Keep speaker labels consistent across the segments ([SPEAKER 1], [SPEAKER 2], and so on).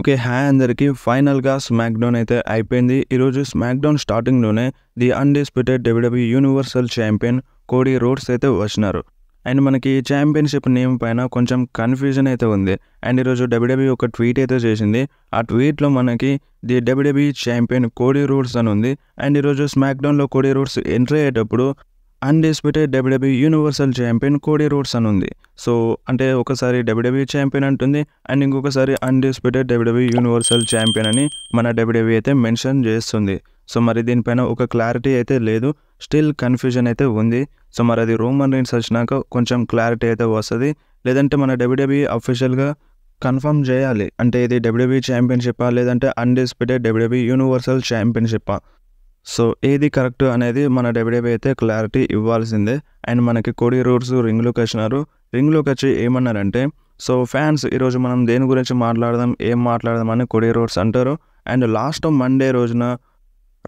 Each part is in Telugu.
[SPEAKER 1] ఓకే హాయ్ అందరికీ ఫైనల్గా స్మాక్డౌన్ అయితే అయిపోయింది ఈరోజు స్మాక్డౌన్ స్టార్టింగ్లోనే the undisputed WW universal champion Cody Rhodes అయితే వచ్చినారు అండ్ మనకి ఛాంపియన్షిప్ నేమ్ పైన కొంచెం కన్ఫ్యూజన్ అయితే ఉంది అండ్ ఈరోజు డబ్ల్యూడబ్ల్యూ ఒక ట్వీట్ అయితే చేసింది ఆ ట్వీట్లో మనకి the WW champion Cody Rhodes అని ఉంది అండ్ ఈరోజు స్మాక్డౌన్లో కోడి రూట్స్ ఎంట్రీ అయ్యేటప్పుడు undisputed WW universal champion Cody Rhodes అని ఉంది సో అంటే ఒకసారి డబ్ల్యూడబ్ల్యూ ఛాంపియన్ e అంటుంది అండ్ ఇంకొకసారి అన్డిస్ప్యూటెడ్ డబ్ల్యూడబ్ల్యూ యూనివర్సల్ ఛాంపియన్ అని మన డబ్ల్యూడబ్ల్యూ e అయితే మెన్షన్ చేస్తుంది సో మరి దీనిపైన ఒక క్లారిటీ అయితే లేదు స్టిల్ కన్ఫ్యూజన్ అయితే ఉంది సో మరి అది రోమన్ రీన్స్ వచ్చినాక కొంచెం క్లారిటీ అయితే వస్తుంది లేదంటే మన డబ్ల్యూడబ్ల్యూ అఫీషియల్గా కన్ఫర్మ్ చేయాలి అంటే ఇది డబ్ల్యూబీ ఛాంపియన్షిప్పా e లేదంటే అన్డిస్ప్యూటెడ్ డబ్ల్యూబీ యూనివర్సల్ ఛాంపియన్షిప్పా సో ఏది కరెక్ట్ అనేది మన డెబిడెబి e అయితే క్లారిటీ ఇవ్వాల్సిందే అండ్ మనకి కోడి రూట్స్ రింగ్లోకి వచ్చినారు రింగ్లోకి వచ్చి ఏమన్నారంటే సో ఫ్యాన్స్ ఈరోజు మనం దేని గురించి మాట్లాడదాం ఏం మాట్లాడదాం అని కొడి రోడ్స్ అంటారు అండ్ లాస్ట్ మండే రోజున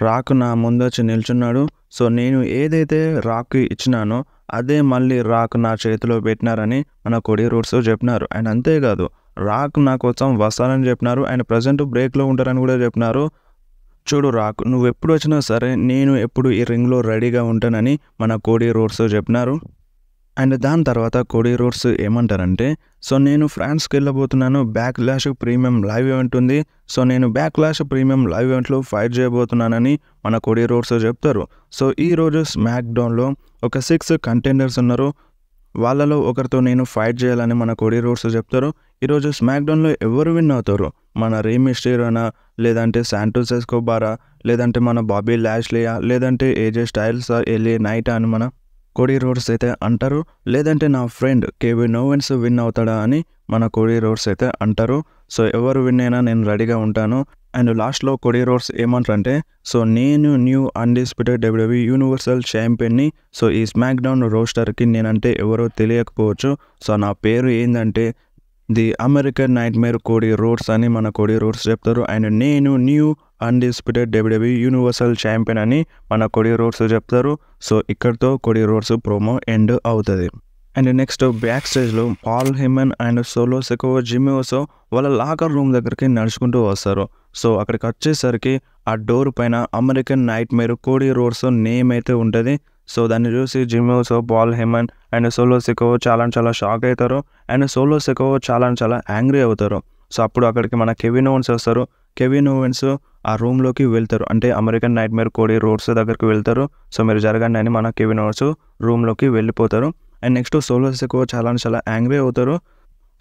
[SPEAKER 1] రాక్ నా ముందొచ్చి నిల్చున్నాడు సో నేను ఏదైతే రాక్ ఇచ్చినానో అదే మళ్ళీ రాక్ నా చేతిలో పెట్టినారని మన కొడి రోడ్స్ చెప్పినారు అండ్ అంతేకాదు రాక్ నా కోసం వస్తారని చెప్పినారు అండ్ ప్రజెంట్ బ్రేక్లో ఉంటారని కూడా చెప్పినారు చూడు రాకు నువ్వు ఎప్పుడు వచ్చినా సరే నేను ఎప్పుడు ఈ రింగ్లో రెడీగా ఉంటానని మన కోడి రోడ్స్ చెప్పినారు అండ్ దాని తర్వాత కోడి రోడ్స్ ఏమంటారంటే సో నేను ఫ్రాన్స్కి వెళ్ళబోతున్నాను బ్యాక్ లాష్ ప్రీమియం లైవ్ ఈవెంట్ ఉంది సో నేను బ్యాక్ లాష్ ప్రీమియం లైవ్ ఈవెంట్లో ఫైట్ చేయబోతున్నానని మన కోడి రోడ్స్ చెప్తారు సో ఈరోజు స్మాక్డౌన్లో ఒక సిక్స్ కంటెండర్స్ ఉన్నారు వాళ్ళలో ఒకరితో నేను ఫైట్ చేయాలని మన కోడి రోడ్స్ చెప్తారు ఈరోజు స్మాక్డౌన్లో ఎవరు విన్ అవుతారు మన రీమిస్టీరోనా లేదంటే శాంటోసెస్ కోబారా లేదంటే మన బాబీ ల్యాష్లియా లేదంటే ఏజే స్టైల్స్ ఎల్ఏ నైట్ అని మన కోడీ రోడ్స్ అయితే అంటారు లేదంటే నా ఫ్రెండ్ కేవి నోవెన్స్ విన్ అవుతాడా అని మన కోడీ రోడ్స్ అయితే అంటారు సో ఎవరు విన్ అయినా నేను రెడీగా ఉంటాను అండ్ లాస్ట్లో కొడి రోడ్స్ ఏమంటారంటే సో నేను న్యూ అన్డిస్ప్యూటెడ్ డబ్ల్యూబీ యూనివర్సల్ ఛాంపియన్ని సో ఈ స్మాక్డౌన్ రోస్టర్కి నేనంటే ఎవరో తెలియకపోవచ్చు సో నా పేరు ఏంటంటే the American nightmare Cody Rhodes అని మన కోడి రోడ్స్ చెప్తారు అండ్ నేను new undisputed WW universal champion అని మన కొడి రోడ్స్ చెప్తారు సో ఇక్కడతో కొడి రోడ్స్ ప్రోమో ఎండ్ అవుతుంది and next backstage Paul Heyman and Solo Sikoa Jimmy Uso వాళ్ళ లాకర్ రూమ్ దగ్గరికి నడుచుకుంటూ వస్తారు సో అక్కడికి వచ్చేసరికి ఆ డోర్ పైన American nightmare Cody Rhodes name అయితే ఉంటుంది సో దాన్ని చూసి Jim so Paul Heyman and Solo Sikoa చాలా చాలా షాక్ అవుతారు అండ్ సోలో సెకో చాలా చాలా యాంగ్రీ అవుతారు సో అప్పుడు అక్కడికి మన కెవిన్ ఓవెన్స్ వస్తారు కెవిన్ ఓవెన్స్ ఆ రూమ్లోకి వెళ్తారు అంటే American nightmare Cody Rhodes దగ్గరికి వెళ్తారు సో మీరు జరగండి అని మన కెవిన్ ఓవెన్స్ రూమ్లోకి వెళ్ళిపోతారు అండ్ నెక్స్ట్ సోలో సెకో చాలా చాలా యాంగ్రీ అవుతారు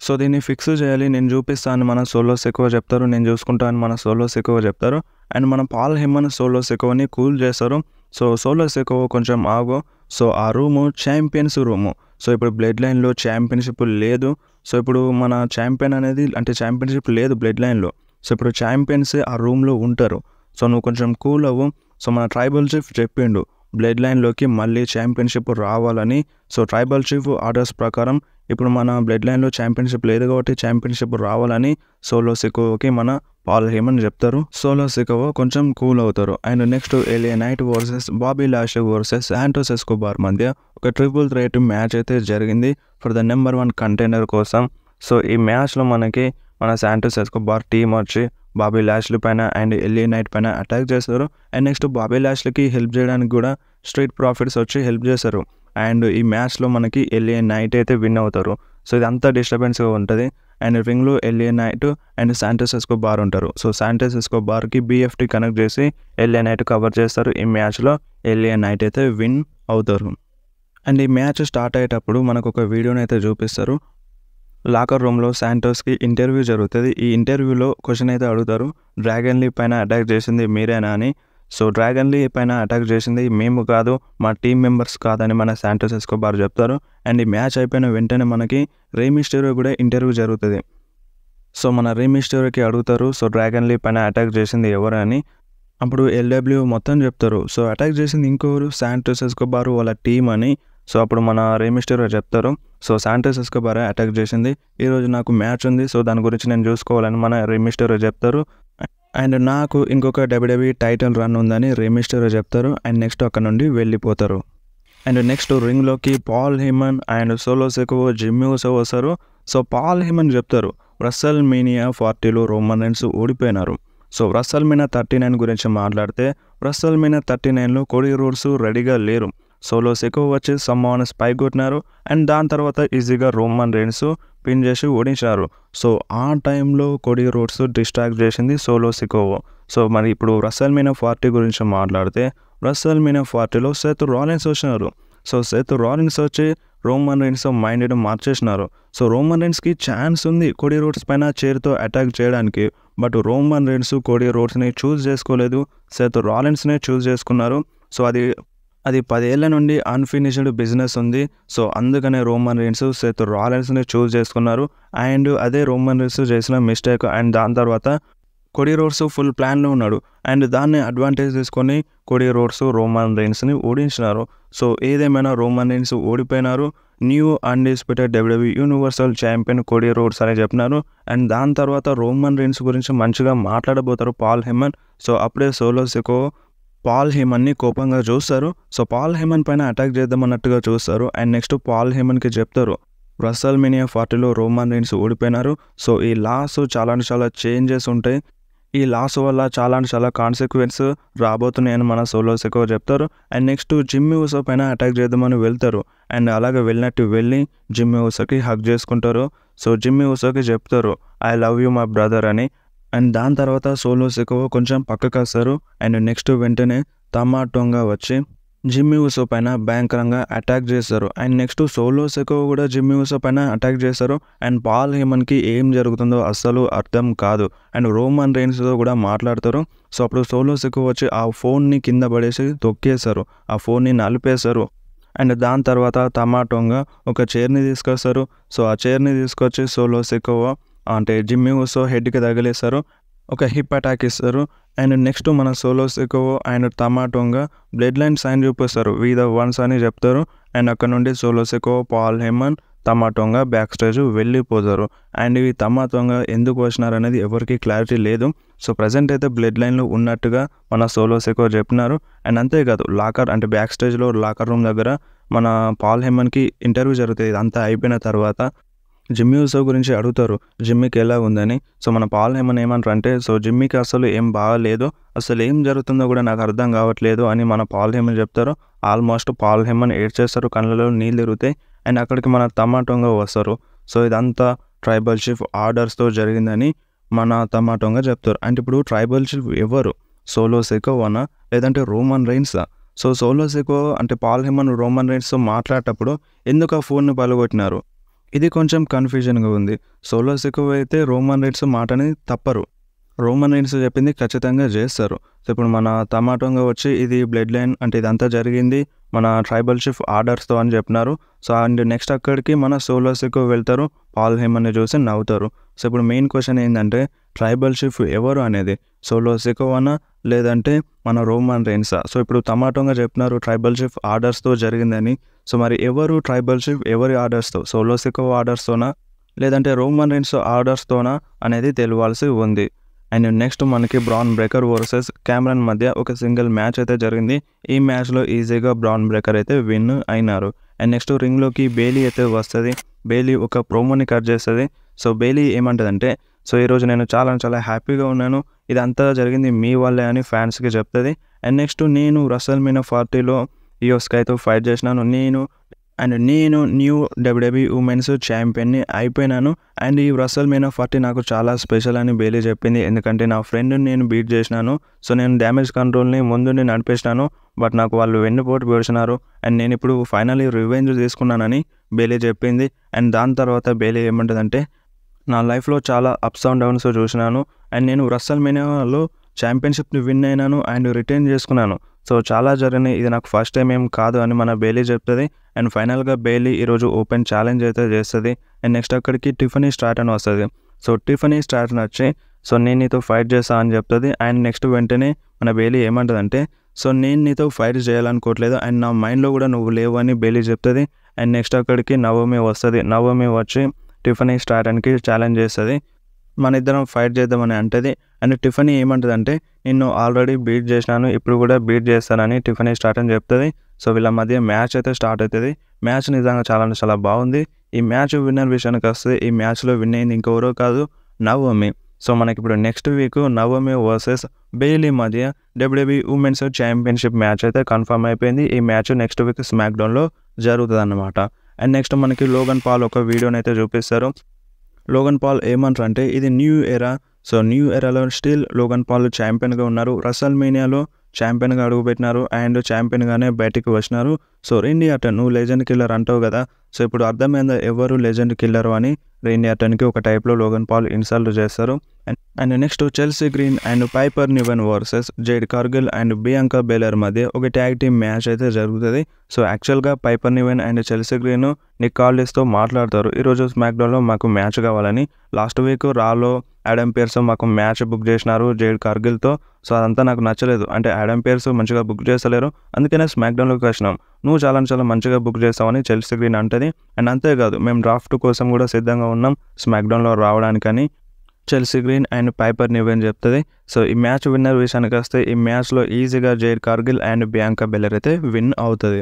[SPEAKER 1] సో దీన్ని ఫిక్స్ చేయాలి నేను చూపిస్తాను మన సోలోస్ ఎక్కువ చెప్తారు నేను చూసుకుంటాను మన సోలోస్ ఎక్కువ చెప్తారు అండ్ మన పాల్ హిమ్మన్ సోలోస్ ఎక్కువని కూల్ చేస్తారు సో సోలర్ ఎక్కువ కొంచెం ఆగో సో ఆ రూము ఛాంపియన్స్ రూము సో ఇప్పుడు బ్లడ్ లైన్లో ఛాంపియన్షిప్ లేదు సో ఇప్పుడు మన ఛాంపియన్ అనేది అంటే ఛాంపియన్షిప్ లేదు బ్లడ్ లైన్లో సో ఇప్పుడు ఛాంపియన్స్ ఆ రూమ్లో ఉంటారు సో నువ్వు కొంచెం కూల్ అవ్వు సో మన ట్రైబల్ చీఫ్ చెప్పిండు బ్లడ్ లైన్లోకి మళ్ళీ ఛాంపియన్షిప్ రావాలని సో ట్రైబల్ చీఫ్ ఆర్డర్స్ ప్రకారం ఇప్పుడు మన బ్లడ్ లైన్లో ఛాంపియన్షిప్ లేదు కాబట్టి ఛాంపియన్షిప్ రావాలని సోలో సికోవకి మన పాల్ హేమన్ చెప్తారు సోలో సికోవో కొంచెం కూల్ అవుతారు and next LA Knight versus Bobby Lashley versus Santos Escobar మధ్య ఒక ట్రిపుల్ త్రేట్ మ్యాచ్ అయితే జరిగింది for the number one contender కోసం సో ఈ మ్యాచ్లో మనకి మన శాంటోస్ ఎస్కోబార్ టీం వచ్చి బాబీ ల్యాష్లీ పైన అండ్ ఎల్లి నైట్ పైన అటాక్ చేస్తారు అండ్ నెక్స్ట్ బాబీ ల్యాష్లకి హెల్ప్ చేయడానికి కూడా స్ట్రీట్ ప్రాఫిట్స్ వచ్చి హెల్ప్ చేశారు అండ్ ఈ మ్యాచ్లో మనకి ఎల్ఏ నైట్ అయితే విన్ అవుతారు సో ఇదంతా డిస్టర్బెన్స్గా ఉంటుంది అండ్ రింగ్లో LA Knight and Santos Escobar ఉంటారు సో శాంటోసెస్కో బార్కి బీఎఫ్టీ కనెక్ట్ చేసి ఎల్ఏ నైట్ కవర్ చేస్తారు ఈ మ్యాచ్లో ఎల్ఏ నైట్ అయితే విన్ అవుతారు అండ్ ఈ మ్యాచ్ స్టార్ట్ అయ్యేటప్పుడు మనకు ఒక వీడియోని అయితే చూపిస్తారు లాకర్ రూమ్లో శాంటోస్కి ఇంటర్వ్యూ జరుగుతుంది ఈ ఇంటర్వ్యూలో క్వశ్చన్ అయితే అడుగుతారు డ్రాగన్ లీప్ పైన అటాక్ చేసింది మీరేనా అని సో డ్రాగన్ లీ పైన అటాక్ చేసింది మేము కాదు మా టీం మెంబర్స్ కాదని మన శాంటోస్ బార్ చెప్తారు అండ్ ఈ మ్యాచ్ అయిపోయిన వెంటనే మనకి రేమిస్టేరో కూడా ఇంటర్వ్యూ జరుగుతుంది సో మన రేమిస్టేరోకి అడుగుతారు సో డ్రాగన్ లీ పైన అటాక్ చేసింది ఎవరు అని అప్పుడు ఎల్డబ్ల్యూ మొత్తం చెప్తారు సో అటాక్ చేసింది ఇంకోరు శాంటోస్ బారు వాళ్ళ టీం అని సో అప్పుడు మన రేమిస్టేరో చెప్తారు సో శాంటోస్ బారే అటాక్ చేసింది ఈరోజు నాకు మ్యాచ్ ఉంది సో దాని గురించి నేను చూసుకోవాలని మన రేమిస్టేరో చెప్తారు అండ్ నాకు ఇంకొక డబ్ల్యూడబ్ల్యూ టైటిల్ రన్ ఉందని రేమిస్టర్ చెప్తారు అండ్ నెక్స్ట్ అక్కడ నుండి వెళ్ళిపోతారు అండ్ నెక్స్ట్ రింగ్లోకి Paul Heyman and Solo Sikoa Jim వస్తారు సో పాల్ హిమన్ చెప్తారు రస్సల్ మీనియా ఫార్టీలో రోమన్ రైన్స్ ఓడిపోయినారు so WrestleMania thirty nine గురించి మాట్లాడితే రస్సల్ మీనా థర్టీ నైన్లో కొడి రూల్స్ రెడీగా లేరు సోలో సెకో వచ్చి సమ్మోనస్ స్పై కొట్టినారు అండ్ దాని తర్వాత ఈజీగా రోమన్ రేన్స్ పిన్ చేసి ఓడించారు సో ఆ టైంలో కొడి రోడ్స్ డిస్ట్రాక్ట్ చేసింది సోలో సికోవో సో మరి ఇప్పుడు రసల్ మీనా ఫార్టీ గురించి మాట్లాడితే రసల్ మీనా ఫార్టీలో సెత్ రాలిన్స్ వచ్చినారు సో సెత్ రాలిన్స్ వచ్చి రోమన్ రేన్స్ మైండ్ మార్చేసినారు సో రోమన్ రేన్స్కి ఛాన్స్ ఉంది కొడి రోడ్స్ పైన చేరుతో అటాక్ చేయడానికి బట్ రోమన్ రైన్స్ కోడి రోడ్స్ని చూస్ చేసుకోలేదు సెత్ రాలిన్స్నే చూస్ చేసుకున్నారు సో అది అది పదేళ్ల నుండి అన్ఫినిష్డ్ బిజినెస్ ఉంది సో అందుకనే రోమన్ రీన్స్ సెత్ రాలెన్స్ని చూస్ చేసుకున్నారు అండ్ అదే రోమన్ రీన్స్ చేసిన మిస్టేక్ అండ్ దాని తర్వాత కొడి రోడ్స్ ఫుల్ ప్లాన్లో ఉన్నాడు అండ్ దాన్ని అడ్వాంటేజ్ తీసుకొని కొడి రోడ్స్ రోమన్ రీన్స్ని ఓడించినారు సో ఏదేమైనా రోమన్ రీన్స్ ఓడిపోయినారు new undisputed WWE universal champion Cody Rhodes అని చెప్పినారు అండ్ దాని తర్వాత రోమన్ రీన్స్ గురించి మంచిగా మాట్లాడబోతారు పాల్ హెమన్ సో అప్పుడే సోలో సికో పాల్ హేమన్ని కోపంగా చూస్తారు సో పాల్ హేమన్ పైన అటాక్ చేద్దామన్నట్టుగా చూస్తారు అండ్ నెక్స్ట్ పాల్ హేమన్కి చెప్తారు రసల్ మినియా ఫార్టీలో రోమన్ రీన్స్ ఓడిపోయినారు సో ఈ లాస్ చాలా అంటే చాలా చేంజెస్ ఉంటాయి ఈ లాస్ వల్ల చాలా అంటే చాలా కాన్సిక్వెన్స్ రాబోతున్నాయని మన సోలో ఎక్కువ చెప్తారు అండ్ నెక్స్ట్ జిమ్మి ఉసో పైన అటాక్ చేద్దామని వెళ్తారు అండ్ అలాగే వెళ్ళినట్టు వెళ్ళి జిమ్మి ఉసోకి హక్ చేసుకుంటారు సో జిమ్మి ఉసోకి చెప్తారు I love you my brother అని అండ్ దాని తర్వాత సోలో సికో కొంచెం వస్తారు అండ్ నెక్స్ట్ వెంటనే తమాటోంగా వచ్చి జిమ్మి ఉసో పైన భయంకరంగా అటాక్ చేస్తారు అండ్ నెక్స్ట్ సోలో సెకో కూడా జిమ్మి ఉసో పైన అటాక్ చేస్తారు అండ్ పాల్ హేమన్కి ఏం జరుగుతుందో అస్సలు అర్థం కాదు అండ్ రోమన్ రేన్స్తో కూడా మాట్లాడతారు సో అప్పుడు సోలో సెకో వచ్చి ఆ ఫోన్ని కింద పడేసి తొక్కేస్తారు ఆ ఫోన్ని నలిపేస్తారు అండ్ దాని తర్వాత టమాటోంగా ఒక చైర్ని తీసుకొస్తారు సో ఆ చైర్ని తీసుకొచ్చి సోలో సెకోవో అంటే జిమ్మి ఉసో హెడ్కి తగిలేస్తారు ఒక హిప్ అటాక్ ఇస్తారు అండ్ నెక్స్ట్ మన Solo Sikoa and Tama Tonga Bloodline sign చూపిస్తారు వీద వన్స్ అని చెప్తారు అండ్ అక్కడ నుండి Solo Sikoa Paul Heyman Tama Tonga backstage వెళ్ళిపోతారు అండ్ ఇవి టమాటోంగా ఎందుకు వచ్చినారు అనేది ఎవరికి క్లారిటీ లేదు సో ప్రజెంట్ అయితే బ్లడ్ లైన్లో ఉన్నట్టుగా మన సోలో సికో చెప్పినారు అండ్ అంతేకాదు లాకర్ అంటే బ్యాక్ స్టేజ్లో లాకర్ రూమ్ దగ్గర మన పాల్ హెమన్కి ఇంటర్వ్యూ జరుగుతుంది అంతా అయిపోయిన తర్వాత జిమ్మీ ఉత్సవ్ గురించి అడుగుతారు జిమ్మీకి ఎలా ఉందని సో మన పాల్ హేమన్ ఏమంటారు అంటే సో జిమ్మీకి అసలు ఏం బాగాలేదు అసలు ఏం జరుగుతుందో కూడా నాకు అర్థం కావట్లేదు అని మన పాల్ హేమన్ చెప్తారు ఆల్మోస్ట్ పాల్ హేమన్ ఏడ్చేస్తారు కళ్ళలో నీళ్ళు తిరుగుతాయి అండ్ అక్కడికి మన టమాటోంగా వస్తారు సో ఇదంతా ట్రైబల్ చీఫ్ ఆర్డర్స్తో జరిగిందని మన టమాటోంగా చెప్తారు అండ్ ఇప్పుడు ట్రైబల్ చీఫ్ ఎవరు సోలో సెకోవనా లేదంటే రోమన్ రైన్సా సో సోలో సెకో అంటే పాల్ హెమన్ రోమన్ రైన్స్తో మాట్లాడేటప్పుడు ఎందుకు ఆ ఫోన్ను పలుగొట్టినారు ఇది కొంచెం కన్ఫ్యూజన్గా ఉంది ఎక్కువ అయితే రోమన్ రైట్స్ మాటని తప్పరు రోమన్ రైట్స్ చెప్పింది ఖచ్చితంగా చేస్తారు సో ఇప్పుడు మన తమాటోగా వచ్చి ఇది బ్లడ్ లైన్ అంటే ఇదంతా జరిగింది మన ట్రైబల్ షిఫ్ ఆర్డర్స్తో అని చెప్పినారు సో అండ్ నెక్స్ట్ అక్కడికి మన సోలోసికో వెళ్తారు పాల్ హెమన్ని చూసి నవ్వుతారు సో ఇప్పుడు మెయిన్ క్వశ్చన్ ఏంటంటే ట్రైబల్ షీఫ్ ఎవరు అనేది సో లోసికోవనా లేదంటే మన రోమన్ రెయిన్సా సో ఇప్పుడు టమాటోగా చెప్పినారు ట్రైబల్ షీఫ్ ఆర్డర్స్తో జరిగిందని సో మరి ఎవరు ట్రైబల్ షీఫ్ ఎవరి ఆర్డర్స్తో సో సికో ఆర్డర్స్తోనా లేదంటే రోమన్ రెయిన్స్ ఆర్డర్స్తోనా అనేది తెలియాల్సి ఉంది అండ్ నెక్స్ట్ మనకి బ్రాన్ బ్రేకర్ వర్సెస్ క్యామరన్ మధ్య ఒక సింగిల్ మ్యాచ్ అయితే జరిగింది ఈ మ్యాచ్లో ఈజీగా బ్రాన్ బ్రేకర్ అయితే విన్ అయినారు అండ్ నెక్స్ట్ రింగ్లోకి బేలీ అయితే వస్తుంది బేలీ ఒక ప్రోమోని కట్ చేస్తుంది సో బేలీ ఏమంటుందంటే సో ఈరోజు నేను చాలా చాలా హ్యాపీగా ఉన్నాను ఇదంతా జరిగింది మీ వల్లే అని ఫ్యాన్స్కి చెప్తుంది అండ్ నెక్స్ట్ నేను రసల్ మీన ఫార్టీలో ఈయో స్కైతో ఫైట్ చేసినాను నేను అండ్ నేను న్యూ డబ్ల్యూడబ్ల్యూ ఉమెన్స్ ఛాంపియన్ని అయిపోయినాను అండ్ ఈ రసల్ మీన ఫార్టీ నాకు చాలా స్పెషల్ అని బేలీ చెప్పింది ఎందుకంటే నా ఫ్రెండ్ని నేను బీట్ చేసినాను సో నేను డ్యామేజ్ కంట్రోల్ని ముందుని నడిపేసినాను బట్ నాకు వాళ్ళు వెన్నుపోటు పెడిచినారు అండ్ నేను ఇప్పుడు ఫైనల్లీ రివెంజ్ తీసుకున్నానని బేలీ చెప్పింది అండ్ దాని తర్వాత బేలీ ఏమంటుందంటే నా లైఫ్లో చాలా అప్స్ అండ్ డౌన్స్ చూసినాను అండ్ నేను రస్సల్ మెనియాలో ఛాంపియన్షిప్ని విన్ అయినాను అండ్ రిటైన్ చేసుకున్నాను సో చాలా జరిగినాయి ఇది నాకు ఫస్ట్ టైం ఏం కాదు అని మన బేలీ చెప్తుంది అండ్ ఫైనల్గా బేలీ ఈరోజు ఓపెన్ ఛాలెంజ్ అయితే చేస్తుంది అండ్ నెక్స్ట్ అక్కడికి టిఫనీ స్టార్ట్ అని వస్తుంది సో టిఫనీ స్టార్ట్ అని వచ్చి సో నేను నీతో ఫైట్ చేస్తా అని చెప్తుంది అండ్ నెక్స్ట్ వెంటనే మన బేలీ ఏమంటుందంటే సో నేను నీతో ఫైట్ చేయాలనుకోవట్లేదు అండ్ నా మైండ్లో కూడా నువ్వు లేవు అని బేలీ చెప్తుంది అండ్ నెక్స్ట్ అక్కడికి నవమి వస్తుంది నవమి వచ్చి టిఫనీ అని ఛాలెంజ్ చేస్తుంది మన ఇద్దరం ఫైట్ చేద్దామని అంటది అండ్ టిఫనీ ఏమంటదంటే నిన్ను ఆల్రెడీ బీట్ చేసినాను ఇప్పుడు కూడా బీట్ చేస్తానని టిఫనీ స్టార్ట్ అని చెప్తుంది సో వీళ్ళ మధ్య మ్యాచ్ అయితే స్టార్ట్ అవుతుంది మ్యాచ్ నిజంగా చాలా అంటే చాలా బాగుంది ఈ మ్యాచ్ విన్నర్ విషయానికి వస్తే ఈ మ్యాచ్లో విన్ అయింది ఇంకెవరో కాదు నవమి సో మనకి ఇప్పుడు next week Naomi versus Bayley మధ్య డబ్ల్యూబీ ఉమెన్స్ ఛాంపియన్షిప్ మ్యాచ్ అయితే కన్ఫర్మ్ అయిపోయింది ఈ మ్యాచ్ నెక్స్ట్ వీక్ స్మాక్డౌన్లో జరుగుతుంది అన్నమాట అండ్ నెక్స్ట్ మనకి లోగన్ పాల్ ఒక వీడియోని అయితే చూపిస్తారు లోగన్ పాల్ ఏమంటారు అంటే ఇది న్యూ ఎరా సో న్యూ ఎరాలో స్టిల్ లోగన్ పాల్ ఛాంపియన్గా ఉన్నారు రసల్ మీనియాలో ఛాంపియన్గా అడుగుపెట్టినారు అండ్ ఛాంపియన్గానే బయటికి వచ్చినారు సో రెండు అట నువ్వు లెజెండ్ కిల్లర్ అంటావు కదా సో ఇప్పుడు అర్థమైందా ఎవరు లెజెండ్ కిల్లరు అని రెయిన్ యాటన్కి ఒక టైప్లో లోగన్ పాల్ ఇన్సల్ట్ చేస్తారు and and next Chelsea Green and Piper Niven versus Jade Cargill and Bianca Belair మధ్య ఒక ట్యాగ్ టీమ్ మ్యాచ్ అయితే జరుగుతుంది సో యాక్చువల్గా Piper Niven and Chelsea Green Nick కాల్డీస్తో మాట్లాడతారు ఈరోజు స్మాక్డౌన్లో మాకు మ్యాచ్ కావాలని లాస్ట్ వీక్ రాలో యాడమ్ పేర్స్ మాకు మ్యాచ్ బుక్ చేసినారు జేడ్ కార్గిల్తో సో అదంతా నాకు నచ్చలేదు అంటే యాడమ్ పేర్స్ మంచిగా బుక్ చేస్తలేరు అందుకనే స్మాక్డౌన్లోకి వచ్చినాం నువ్వు చాలా చాలా మంచిగా బుక్ చేస్తావని చెల్సి గ్రీన్ అంటుంది అండ్ అంతేకాదు మేము డ్రాఫ్ట్ కోసం కూడా సిద్ధంగా ఉన్నాం స్మాక్డౌన్లో రావడానికని చెల్సి గ్రీన్ అండ్ పైపర్ నివ్వని చెప్తుంది సో ఈ మ్యాచ్ విన్నర్ విషయానికి వస్తే ఈ మ్యాచ్లో ఈజీగా Jade Cargill and Bianca Belair అయితే విన్ అవుతుంది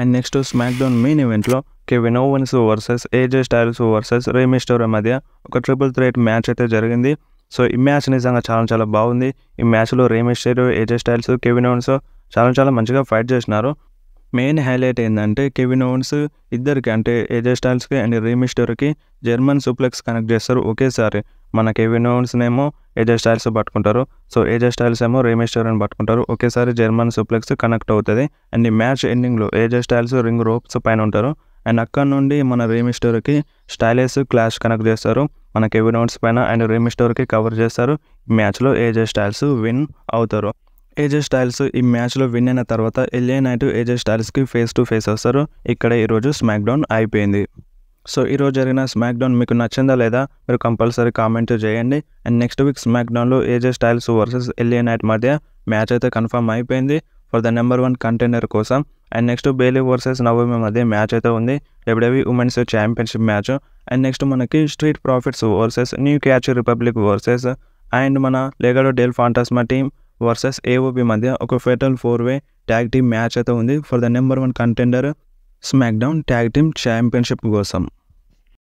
[SPEAKER 1] and next SmackDown main ఈవెంట్లో Kevin Owens versus AJ Styles versus Rey Mysterio మధ్య ఒక ట్రిపుల్ త్రేట్ మ్యాచ్ అయితే జరిగింది సో ఈ మ్యాచ్ నిజంగా చాలా చాలా బాగుంది ఈ మ్యాచ్లో Rey Mysterio AJ Styles Kevin Owens చాలా చాలా మంచిగా ఫైట్ చేసినారు మెయిన్ హైలైట్ ఏంటంటే కెవిన్ ఓన్స్ ఇద్దరికి అంటే ఏజే స్టైల్స్కి అండ్ రీమిస్టర్కి జర్మన్ సూప్లెక్స్ కనెక్ట్ చేస్తారు ఒకేసారి మన కెవిన్ ఓన్స్నేమో ఏజే స్టైల్స్ పట్టుకుంటారు సో ఏజే స్టైల్స్ ఏమో రీమిస్టర్ని పట్టుకుంటారు ఒకేసారి జర్మన్ సూప్లెక్స్ కనెక్ట్ అవుతుంది అండ్ మ్యాచ్ ఎండింగ్లో ఏజే స్టైల్స్ రింగ్ రోప్స్ పైన ఉంటారు అండ్ అక్కడ నుండి మన రీమిస్టర్కి స్టైలెస్ క్లాష్ కనెక్ట్ చేస్తారు మన కెవిన్ ఓన్స్ పైన అండ్ రీమిస్టర్కి కవర్ చేస్తారు మ్యాచ్లో ఏజే స్టైల్స్ విన్ అవుతారు ఏజే స్టైల్స్ ఈ మ్యాచ్లో విన్ అయిన తర్వాత ఎల్ఏ నైట్ ఏజే స్టైల్స్కి ఫేస్ టు ఫేస్ వస్తారు ఇక్కడ ఈరోజు స్మాక్డౌన్ అయిపోయింది సో ఈరోజు జరిగిన స్మాక్డౌన్ మీకు నచ్చిందా లేదా మీరు కంపల్సరీ కామెంట్ చేయండి అండ్ నెక్స్ట్ వీక్ స్మాక్డౌన్లో AJ Styles versus LA Knight మధ్య మ్యాచ్ అయితే కన్ఫర్మ్ అయిపోయింది for the number one contender కోసం and next Bayley versus Naomi మధ్య మ్యాచ్ అయితే ఉంది W W women's championship match and next మనకి Street Profits versus New Catch Republic versus and మన Legado del Fantasma team versus A O B మధ్య ఒక fatal four way tag team match అయితే ఉంది for the number one contender SmackDown tag team championship కోసం